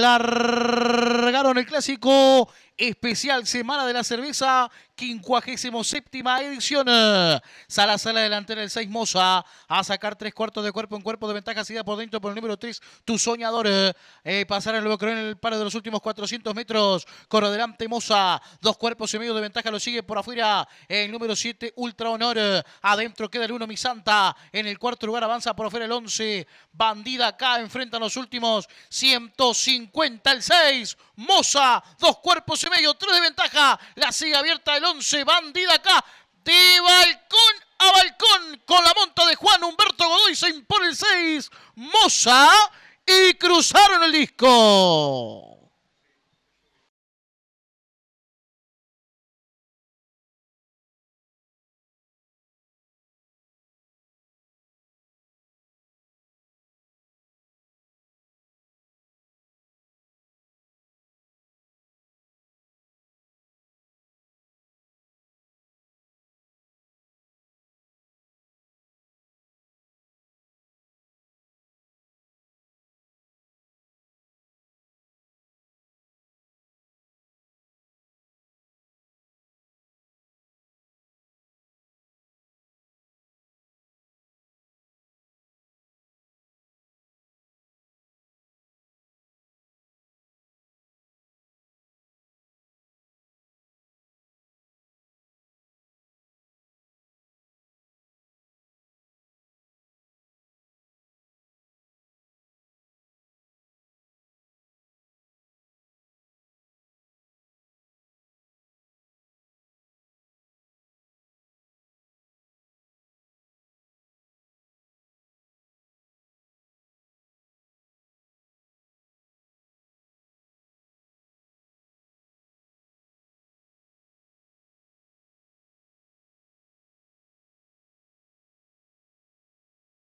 largaron el clásico especial Semana de la Cerveza, 57 edición. Sala, sala delantera del 6 Moza. A sacar tres cuartos de cuerpo en cuerpo de ventaja. seguida por dentro por el número 3, tu soñador. Eh, pasar el en el paro de los últimos 400 metros. Corre delante Moza. Dos cuerpos y medio de ventaja. Lo sigue por afuera el número 7, Ultra Honor. Adentro queda el 1, Mi En el cuarto lugar avanza por afuera el 11. Bandida acá enfrenta a los últimos 150. El 6, Moza. Dos cuerpos medio, 3 de ventaja. La sigue abierta el 11, bandida acá. De balcón a balcón con la monta de Juan Humberto Godoy. Se impone el 6. Moza y cruzaron el disco.